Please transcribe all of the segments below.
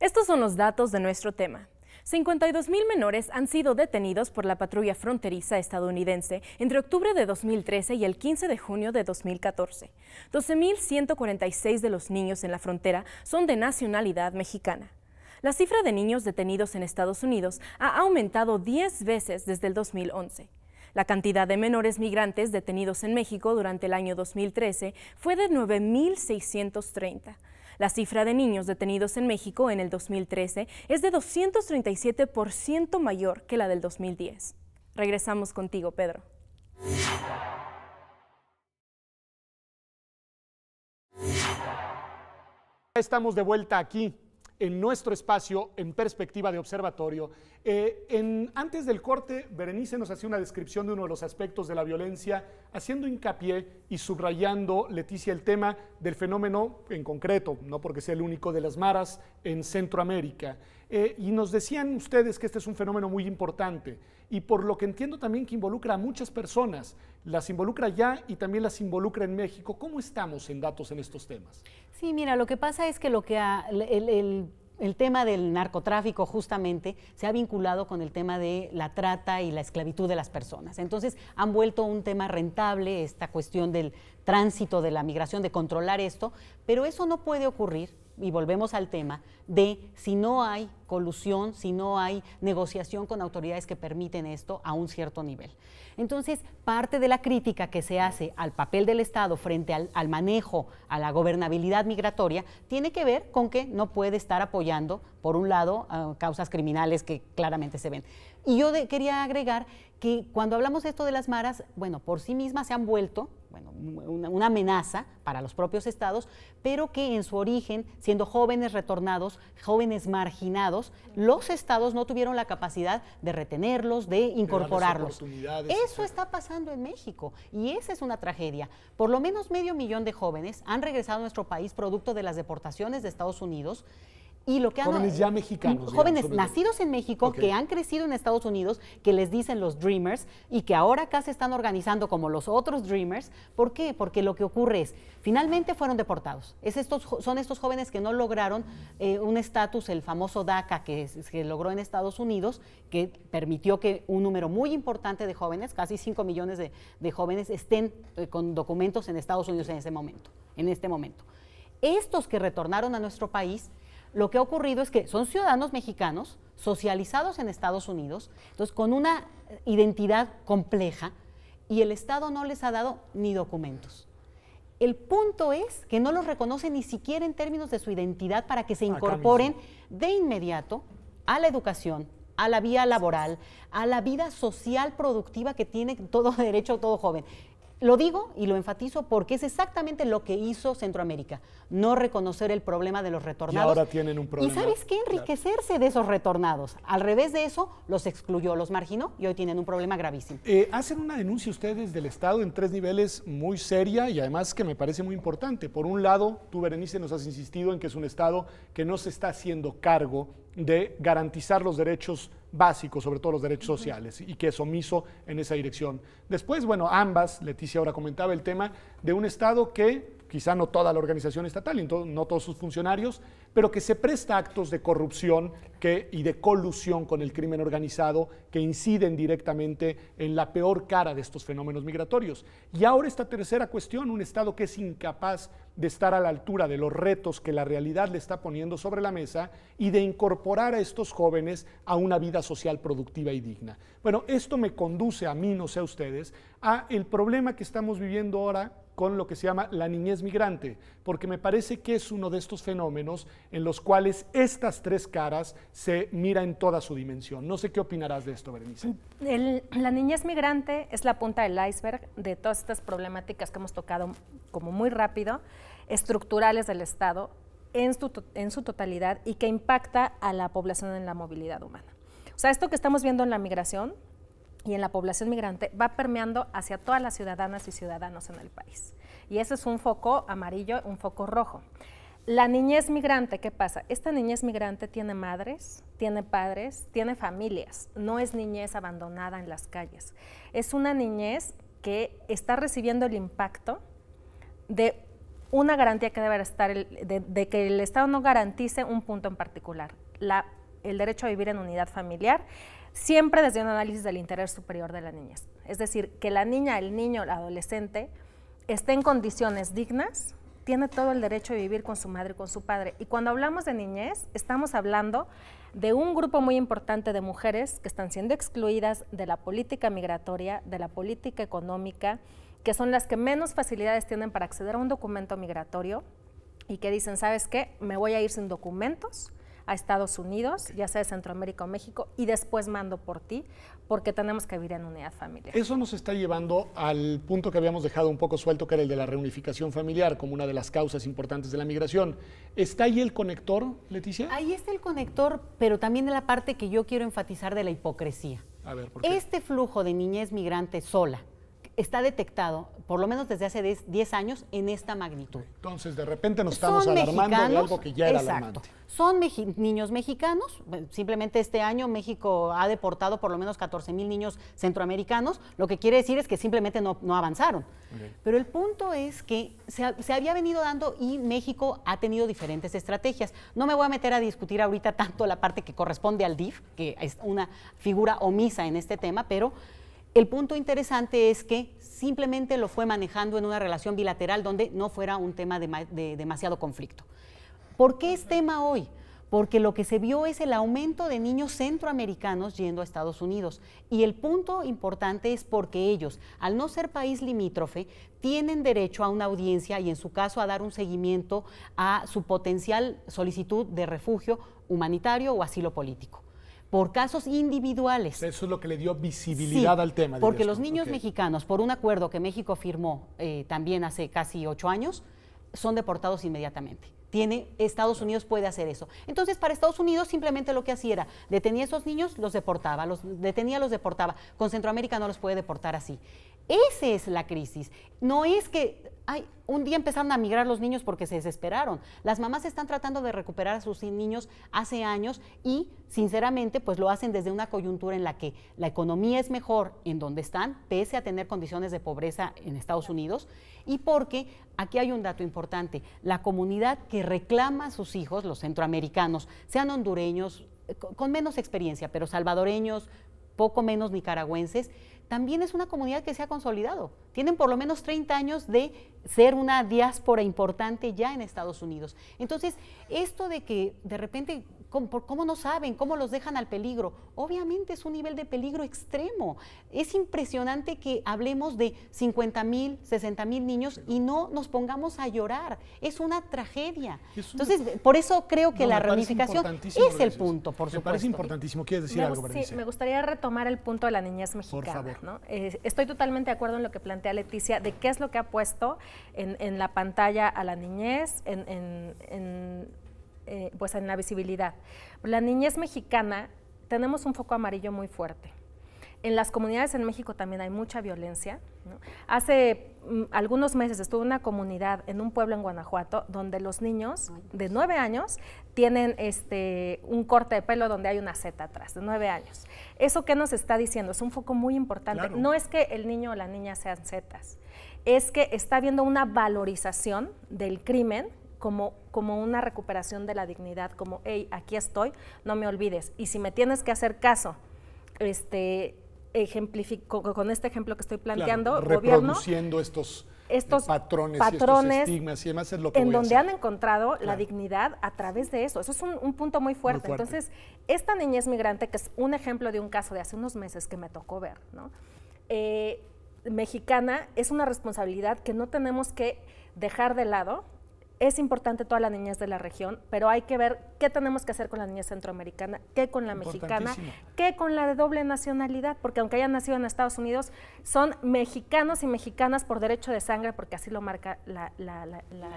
Estos son los datos de nuestro tema. 52,000 menores han sido detenidos por la patrulla fronteriza estadounidense entre octubre de 2013 y el 15 de junio de 2014. 12.146 de los niños en la frontera son de nacionalidad mexicana. La cifra de niños detenidos en Estados Unidos ha aumentado 10 veces desde el 2011. La cantidad de menores migrantes detenidos en México durante el año 2013 fue de 9.630. La cifra de niños detenidos en México en el 2013 es de 237% mayor que la del 2010. Regresamos contigo, Pedro. Estamos de vuelta aquí en nuestro espacio en perspectiva de observatorio eh, antes del corte, Berenice nos hacía una descripción de uno de los aspectos de la violencia, haciendo hincapié y subrayando, Leticia, el tema del fenómeno en concreto, no porque sea el único de las maras en Centroamérica. Eh, y nos decían ustedes que este es un fenómeno muy importante y por lo que entiendo también que involucra a muchas personas, las involucra ya y también las involucra en México. ¿Cómo estamos en datos en estos temas? Sí, mira, lo que pasa es que lo que ha, el el tema del narcotráfico justamente se ha vinculado con el tema de la trata y la esclavitud de las personas. Entonces han vuelto un tema rentable esta cuestión del tránsito, de la migración, de controlar esto, pero eso no puede ocurrir y volvemos al tema, de si no hay colusión, si no hay negociación con autoridades que permiten esto a un cierto nivel. Entonces, parte de la crítica que se hace al papel del Estado frente al, manejo, a la gobernabilidad migratoria, tiene que ver con que no puede estar apoyando, por un lado, causas criminales que claramente se ven. Y yo quería agregar que cuando hablamos esto de las maras, bueno, por sí mismas se han vuelto bueno, una, amenaza para los propios estados, pero que en su origen, siendo jóvenes retornados, jóvenes marginados, los estados no tuvieron la capacidad de retenerlos, de incorporarlos. Eso está pasando en México y esa es una tragedia. Por lo menos medio millón de jóvenes han regresado a nuestro país producto de las deportaciones de Estados Unidos y lo que han, jóvenes ya mexicanos. Jóvenes nacidos en México que han crecido en Estados Unidos, que les dicen los Dreamers y que ahora acá se están organizando como los otros Dreamers. ¿Por qué? Porque lo que ocurre es, finalmente fueron deportados. Es estos, son estos jóvenes que no lograron eh, un estatus, el famoso DACA que se logró en Estados Unidos, que permitió que un número muy importante de jóvenes, casi 5 millones de, jóvenes, estén eh, con documentos en Estados Unidos en ese momento, en este momento. Estos que retornaron a nuestro país lo que ha ocurrido es que son ciudadanos mexicanos, socializados en Estados Unidos, entonces con una identidad compleja, y el Estado no les ha dado ni documentos. El punto es que no los reconoce ni siquiera en términos de su identidad para que se ah, incorporen de inmediato a la educación, a la vía laboral, a la vida social productiva que tiene todo derecho todo joven. Lo digo y lo enfatizo porque es exactamente lo que hizo Centroamérica, no reconocer el problema de los retornados. Y ahora tienen un problema. ¿Y sabes qué? Enriquecerse de esos retornados. Al revés de eso, los excluyó, los marginó y hoy tienen un problema gravísimo. Eh, hacen una denuncia ustedes del Estado en tres niveles muy seria y además que me parece muy importante. Por un lado, tú, Berenice, nos has insistido en que es un Estado que no se está haciendo cargo de garantizar los derechos básicos, sobre todo los derechos sociales, y que es omiso en esa dirección. Después, bueno, ambas, Leticia ahora comentaba el tema de un Estado que, quizá no toda la organización estatal, no todos sus funcionarios, pero que se presta actos de corrupción y de colusión con el crimen organizado que inciden directamente en la peor cara de estos fenómenos migratorios. Y ahora esta tercera cuestión, un Estado que es incapaz de estar a la altura de los retos que la realidad le está poniendo sobre la mesa y de incorporar a estos jóvenes a una vida social productiva y digna. Bueno, esto me conduce a mí, no sé a ustedes, a el problema que estamos viviendo ahora con lo que se llama la niñez migrante, porque me parece que es uno de estos fenómenos en los cuales estas tres caras se mira en toda su dimensión. No sé qué opinarás de esto, Berenice. la niñez migrante es la punta del iceberg de todas estas problemáticas que hemos tocado como muy rápido estructurales del Estado en su, en su totalidad y que impacta a la población en la movilidad humana. O sea, esto que estamos viendo en la migración y en la población migrante va permeando hacia todas las ciudadanas y ciudadanos en el país. Y ese es un foco amarillo, un foco rojo. La niñez migrante, ¿qué pasa? Esta niñez migrante tiene madres, tiene padres, tiene familias. No es niñez abandonada en las calles. Es una niñez que está recibiendo el impacto de una garantía que debe estar, de, que el Estado no garantice un punto en particular, el derecho a vivir en unidad familiar, siempre desde un análisis del interés superior de la niñez. Es decir, que la niña, el niño, el adolescente esté en condiciones dignas, tiene todo el derecho de vivir con su madre y con su padre. Y cuando hablamos de niñez, estamos hablando de un grupo muy importante de mujeres que están siendo excluidas de la política migratoria, de la política económica, que son las que menos facilidades tienen para acceder a un documento migratorio y que dicen, ¿sabes qué? Me voy a ir sin documentos a Estados Unidos, ya sea de Centroamérica o México, y después mando por ti, porque tenemos que vivir en unidad familiar. Eso nos está llevando al punto que habíamos dejado un poco suelto, que era el de la reunificación familiar, como una de las causas importantes de la migración. ¿Está ahí el conector, Leticia? Ahí está el conector, pero también de la parte que yo quiero enfatizar de la hipocresía. A ver, Este flujo de niñez migrante sola, está detectado, por lo menos desde hace 10 años, en esta magnitud. Entonces, de repente nos estamos alarmando de algo que ya era alarmante. Son niños mexicanos, simplemente este año México ha deportado por lo menos 14 mil niños centroamericanos, lo que quiere decir es que simplemente no, avanzaron. Pero el punto es que se, había venido dando y México ha tenido diferentes estrategias. No me voy a meter a discutir ahorita tanto la parte que corresponde al DIF, que es una figura omisa en este tema, pero el punto interesante es que simplemente lo fue manejando en una relación bilateral donde no fuera un tema de, demasiado conflicto. ¿Por qué es tema hoy? porque lo que se vio es el aumento de niños centroamericanos yendo a Estados Unidos. Y el punto importante es porque ellos, al no ser país limítrofe, tienen derecho a una audiencia y en su caso a dar un seguimiento a su potencial solicitud de refugio humanitario o asilo político por casos individuales. Eso es lo que le dio visibilidad al tema. Porque los niños mexicanos, por un acuerdo que México firmó eh, también hace casi ocho años, son deportados inmediatamente. Tiene, Estados Unidos puede hacer eso. Entonces, para Estados Unidos simplemente lo que hacía era, detenía a esos niños, los deportaba, los detenía, los deportaba. Con Centroamérica no los puede deportar así. Esa es la crisis. No es que un día empezaron a migrar los niños porque se desesperaron. Las mamás están tratando de recuperar a sus niños hace años y, sinceramente, pues lo hacen desde una coyuntura en la que la economía es mejor en donde están, pese a tener condiciones de pobreza en Estados Unidos, y porque, aquí hay un dato importante, la comunidad que reclama a sus hijos, los centroamericanos, sean hondureños, eh, con menos experiencia, pero salvadoreños, poco menos nicaragüenses, también es una comunidad que se ha consolidado. Tienen por lo menos 30 años de ser una diáspora importante ya en Estados Unidos. Entonces, esto de que de repente ¿Cómo, no saben? ¿Cómo los dejan al peligro? Obviamente es un nivel de peligro extremo. Es impresionante que hablemos de 50 mil, 60 mil niños y no nos pongamos a llorar. Es una tragedia. Entonces, por eso creo que la reunificación es el punto, por supuesto. Me parece importantísimo. ¿Quieres decir algo, Sí, me gustaría retomar el punto de la niñez mexicana. estoy totalmente de acuerdo en lo que plantea Leticia, de qué es lo que ha puesto en, la pantalla a la niñez, en eh, pues en la visibilidad. La niñez mexicana tenemos un foco amarillo muy fuerte. En las comunidades en México también hay mucha violencia. Hace mm, algunos meses estuve en una comunidad en un pueblo en Guanajuato donde los niños de nueve años tienen este, un corte de pelo donde hay una Z atrás, de nueve años. ¿Eso qué nos está diciendo? Es un foco muy importante. No es que el niño o la niña sean Zetas, es que está habiendo una valorización del crimen como, una recuperación de la dignidad, como, hey, aquí estoy, no me olvides. Y si me tienes que hacer caso, este, ejemplifico, con este ejemplo que estoy planteando, claro, reproduciendo estos estos patrones, y estos estigmas y demás es lo que en donde han encontrado la dignidad a través de eso. Eso es un, punto muy fuerte. Entonces, esta niñez migrante, que es un ejemplo de un caso de hace unos meses que me tocó ver, ¿no? Eh, mexicana, es una responsabilidad que no tenemos que dejar de lado es importante toda la niñez de la región, pero hay que ver qué tenemos que hacer con la niñez centroamericana, qué con la mexicana, qué con la de doble nacionalidad, porque aunque hayan nacido en Estados Unidos, son mexicanos y mexicanas por derecho de sangre, porque así lo marca la,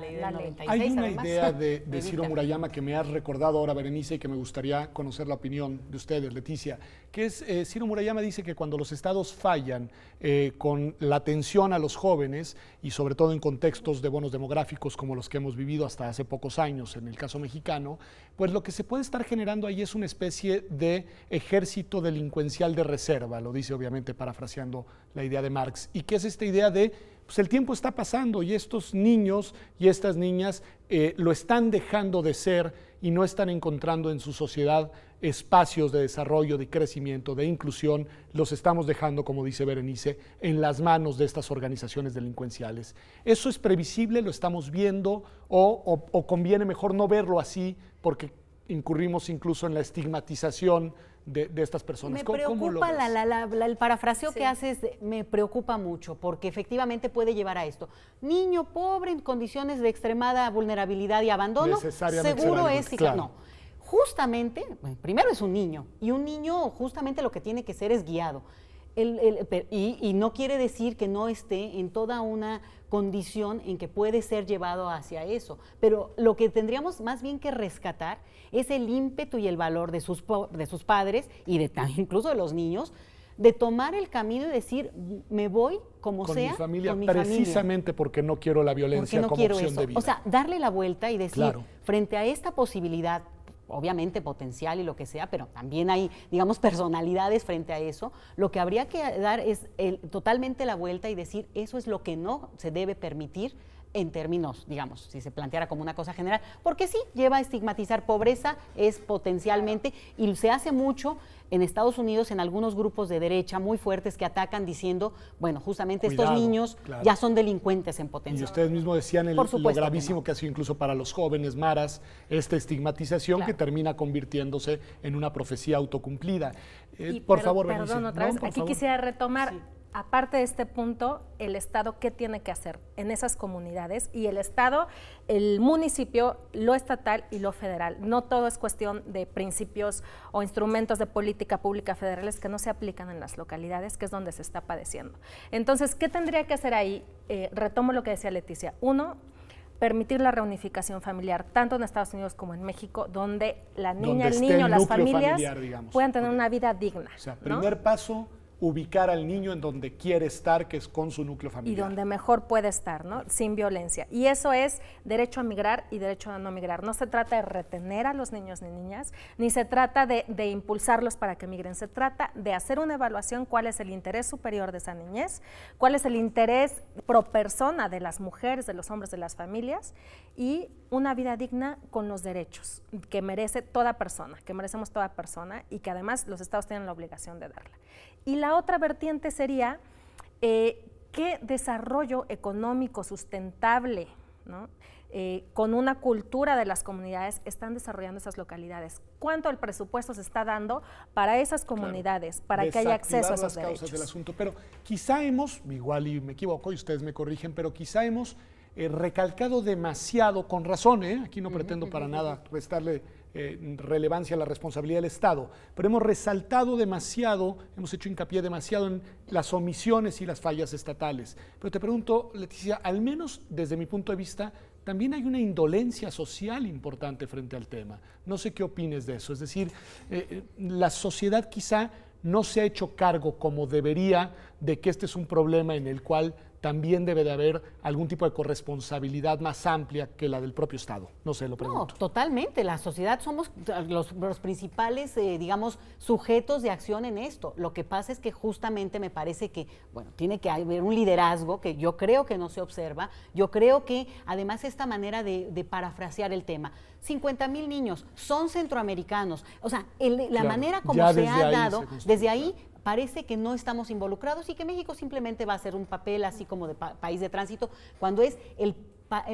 ley. hay una idea de, Ciro Murayama que me ha recordado ahora, Berenice, y que me gustaría conocer la opinión de ustedes, Leticia, que es, eh, Ciro Murayama dice que cuando los estados fallan eh, con la atención a los jóvenes, y sobre todo en contextos de bonos demográficos como los que hemos vivido hasta hace pocos años en el caso mexicano, pues lo que se puede estar generando ahí es una especie de ejército delincuencial de reserva, lo dice obviamente parafraseando la idea de Marx, y que es esta idea de pues el tiempo está pasando y estos niños y estas niñas eh, lo están dejando de ser y no están encontrando en su sociedad espacios de desarrollo, de crecimiento, de inclusión, los estamos dejando, como dice Berenice, en las manos de estas organizaciones delincuenciales. ¿Eso es previsible? ¿Lo estamos viendo? ¿O, conviene mejor no verlo así porque incurrimos incluso en la estigmatización de, estas personas? Me preocupa el parafraseo que haces, me preocupa mucho porque efectivamente puede llevar a esto. Niño pobre en condiciones de extremada vulnerabilidad y abandono, seguro es... Claro. No justamente, primero es un niño, y un niño justamente lo que tiene que ser es guiado. y, no quiere decir que no esté en toda una condición en que puede ser llevado hacia eso, pero lo que tendríamos más bien que rescatar es el ímpetu y el valor de sus, de sus padres y de, incluso de los niños de tomar el camino y decir, me voy como con sea. Mi familia, precisamente porque no quiero la violencia como opción de vida. O sea, darle la vuelta y decir, frente a esta posibilidad obviamente potencial y lo que sea, pero también hay, digamos, personalidades frente a eso. Lo que habría que dar es totalmente la vuelta y decir, eso es lo que no se debe permitir en términos, digamos, si se planteara como una cosa general, porque sí, lleva a estigmatizar pobreza, es potencialmente, y se hace mucho en Estados Unidos en algunos grupos de derecha muy fuertes que atacan diciendo, bueno, justamente estos niños ya son delincuentes en potencia. Y ustedes mismos decían el, lo gravísimo que, ha sido incluso para los jóvenes maras esta estigmatización que termina convirtiéndose en una profecía autocumplida. Eh, por favor, favor, Perdón, otra vez. Aquí quisiera retomar aparte de este punto, el Estado qué tiene que hacer en esas comunidades y el Estado, el municipio, lo estatal y lo federal. No todo es cuestión de principios o instrumentos de política pública federales que no se aplican en las localidades, que es donde se está padeciendo. Entonces, ¿qué tendría que hacer ahí? Eh, retomo lo que decía Leticia. Uno, permitir la reunificación familiar, tanto en Estados Unidos como en México, donde la niña, el niño, las familias puedan tener una vida digna. O sea, primer paso ubicar al niño en donde quiere estar, que es con su núcleo familiar. Y donde mejor puede estar, ¿no? Sin violencia. Y eso es derecho a migrar y derecho a no migrar. No se trata de retener a los niños ni niñas, ni se trata de, de impulsarlos para que migren. Se trata de hacer una evaluación cuál es el interés superior de esa niñez, cuál es el interés pro persona de las mujeres, de los hombres, de las familias y una vida digna con los derechos que merece toda persona, que merecemos toda persona y que además los estados tienen la obligación de darla. Y la otra vertiente sería eh, qué desarrollo económico sustentable, eh, con una cultura de las comunidades, están desarrollando esas localidades. ¿Cuánto el presupuesto se está dando para esas comunidades, para que haya acceso a esos las causas del asunto. Pero quizá hemos, igual y me equivoco y ustedes me corrigen, pero quizá hemos eh, recalcado demasiado, con razón, aquí no pretendo para nada restarle eh, relevancia a la responsabilidad del Estado, pero hemos resaltado demasiado, hemos hecho hincapié demasiado en las omisiones y las fallas estatales. Pero te pregunto, Leticia, al menos desde mi punto de vista, también hay una indolencia social importante frente al tema. No sé qué opines de eso. Es decir, eh, eh, la sociedad quizá no se ha hecho cargo como debería de que este es un problema en el cual también debe de haber algún tipo de corresponsabilidad más amplia que la del propio Estado. No sé, lo pregunto. No, totalmente. La sociedad somos los, principales, eh, digamos, sujetos de acción en esto. Lo que pasa es que justamente me parece que, bueno, tiene que haber un liderazgo que yo creo que no se observa. Yo creo que, además, esta manera de, parafrasear el tema. 50 mil niños son centroamericanos. O sea, la manera como se ha dado, desde ahí parece que no estamos involucrados y que México simplemente va a ser un papel así como de país de tránsito, cuando es el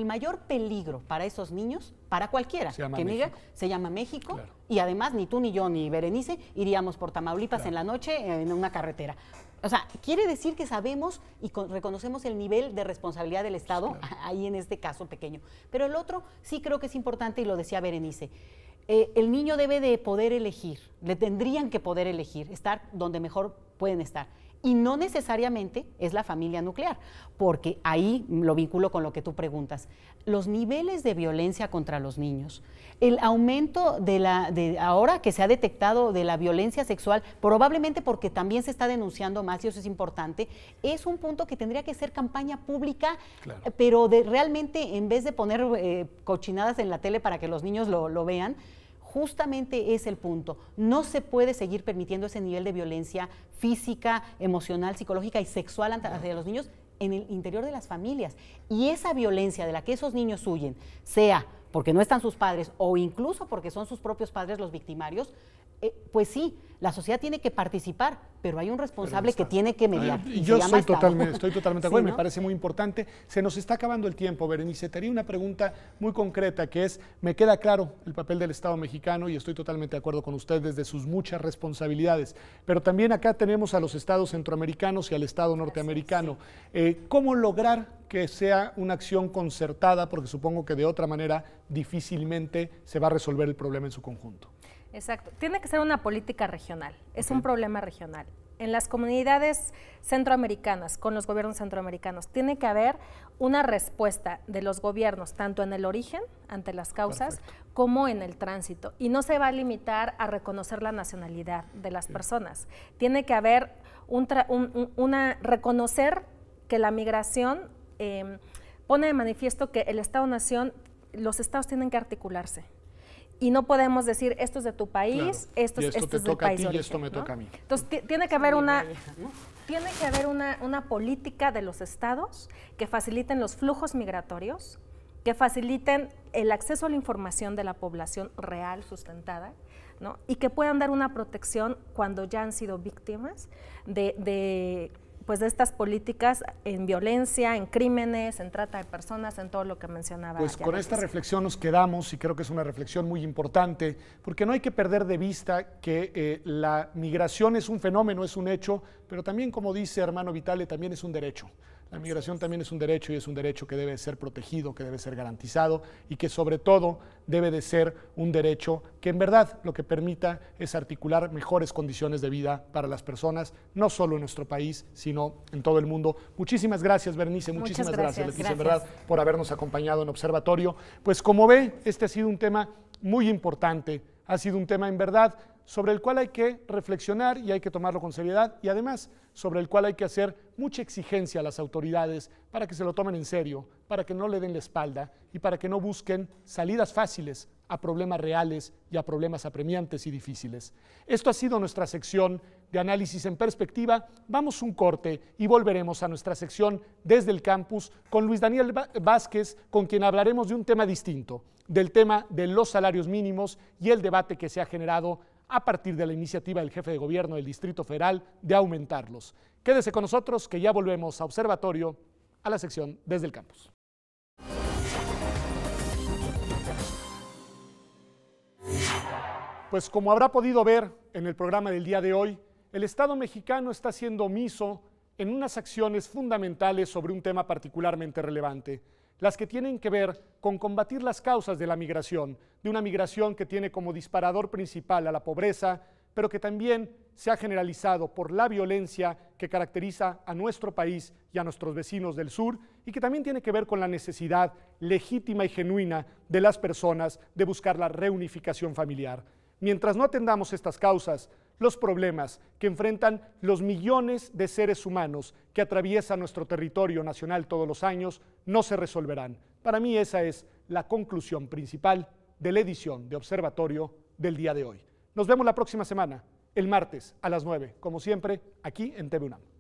mayor peligro para esos niños, para cualquiera que México. se llama México y además ni tú ni yo ni Berenice iríamos por Tamaulipas en la noche en una carretera. O sea, quiere decir que sabemos y reconocemos el nivel de responsabilidad del Estado ahí en este caso pequeño. Pero el otro sí creo que es importante y lo decía Berenice. Eh, el niño debe de poder elegir, le tendrían que poder elegir, estar donde mejor pueden estar. Y no necesariamente es la familia nuclear, porque ahí lo vinculo con lo que tú preguntas. Los niveles de violencia contra los niños, el aumento de la, de ahora que se ha detectado de la violencia sexual, probablemente porque también se está denunciando más y eso es importante, es un punto que tendría que ser campaña pública, pero de realmente en vez de poner eh, cochinadas en la tele para que los niños lo vean, justamente es el punto. No se puede seguir permitiendo ese nivel de violencia física, emocional, psicológica y sexual hacia los niños en el interior de las familias. Y esa violencia de la que esos niños huyen, sea porque no están sus padres o incluso porque son sus propios padres los victimarios, eh, pues sí, la sociedad tiene que participar, pero hay un responsable que tiene que mediar. yo estoy totalmente, de acuerdo, me parece muy importante. Se nos está acabando el tiempo, Berenice. Te una pregunta muy concreta que es, me queda claro el papel del Estado mexicano y estoy totalmente de acuerdo con usted desde sus muchas responsabilidades, pero también acá tenemos a los estados centroamericanos y al Estado norteamericano. Eh, ¿Cómo lograr que sea una acción concertada? Porque supongo que de otra manera difícilmente se va a resolver el problema en su conjunto. Exacto. Tiene que ser una política regional. Es un problema regional. En las comunidades centroamericanas, con los gobiernos centroamericanos, tiene que haber una respuesta de los gobiernos, tanto en el origen, ante las causas, como en el tránsito. Y no se va a limitar a reconocer la nacionalidad de las personas. Tiene que haber una, reconocer que la migración em, pone de manifiesto que el Estado-Nación, los estados tienen que articularse y no podemos decir esto es de tu país, esto, esto, es del país. A ti, y esto me toca a mí. Entonces tiene que haber una tiene que haber una, una política de los estados que faciliten los flujos migratorios, que faciliten el acceso a la información de la población real sustentada. ¿no? y que puedan dar una protección cuando ya han sido víctimas de pues de estas políticas en violencia, en crímenes, en trata de personas, en todo lo que mencionaba. Pues con esta reflexión nos quedamos y creo que es una reflexión muy importante, porque no hay que perder de vista que eh, la migración es un fenómeno, es un hecho, pero también como dice hermano Vitale, también es un derecho. La migración también es un derecho y es un derecho que debe ser protegido, que debe ser garantizado y que sobre todo debe de ser un derecho que en verdad lo que permita es articular mejores condiciones de vida para las personas, no solo en nuestro país, sino en todo el mundo. Muchísimas gracias, Bernice, muchísimas gracias, Leticia, en verdad, por habernos acompañado en Observatorio. Pues como ve, este ha sido un tema muy importante, ha sido un tema en verdad sobre el cual hay que reflexionar y hay que tomarlo con seriedad y además sobre el cual hay que hacer mucha exigencia a las autoridades para que se lo tomen en serio, para que no le den la espalda y para que no busquen salidas fáciles a problemas reales y a problemas apremiantes y difíciles. Esto ha sido nuestra sección de análisis en perspectiva. Vamos un corte y volveremos a nuestra sección desde el campus con Luis Daniel Vázquez, con quien hablaremos de un tema distinto, del tema de los salarios mínimos y el debate que se ha generado a partir de la iniciativa del jefe de gobierno del Distrito Federal de aumentarlos. Quédese con nosotros que ya volvemos a Observatorio, a la sección desde el campus. Pues como habrá podido ver en el programa del día de hoy, el Estado mexicano está siendo omiso en unas acciones fundamentales sobre un tema particularmente relevante las que tienen que ver con combatir las causas de la migración, de una migración que tiene como disparador principal a la pobreza, pero que también se ha generalizado por la violencia que caracteriza a nuestro país y a nuestros vecinos del sur y que también tiene que ver con la necesidad legítima y genuina de las personas de buscar la reunificación familiar. Mientras no atendamos estas causas, los problemas que enfrentan los millones de seres humanos que atraviesan nuestro territorio nacional todos los años no se resolverán. Para mí esa es la conclusión principal de la edición de Observatorio del día de hoy. Nos vemos la próxima semana, el martes a las 9, como siempre, aquí en TV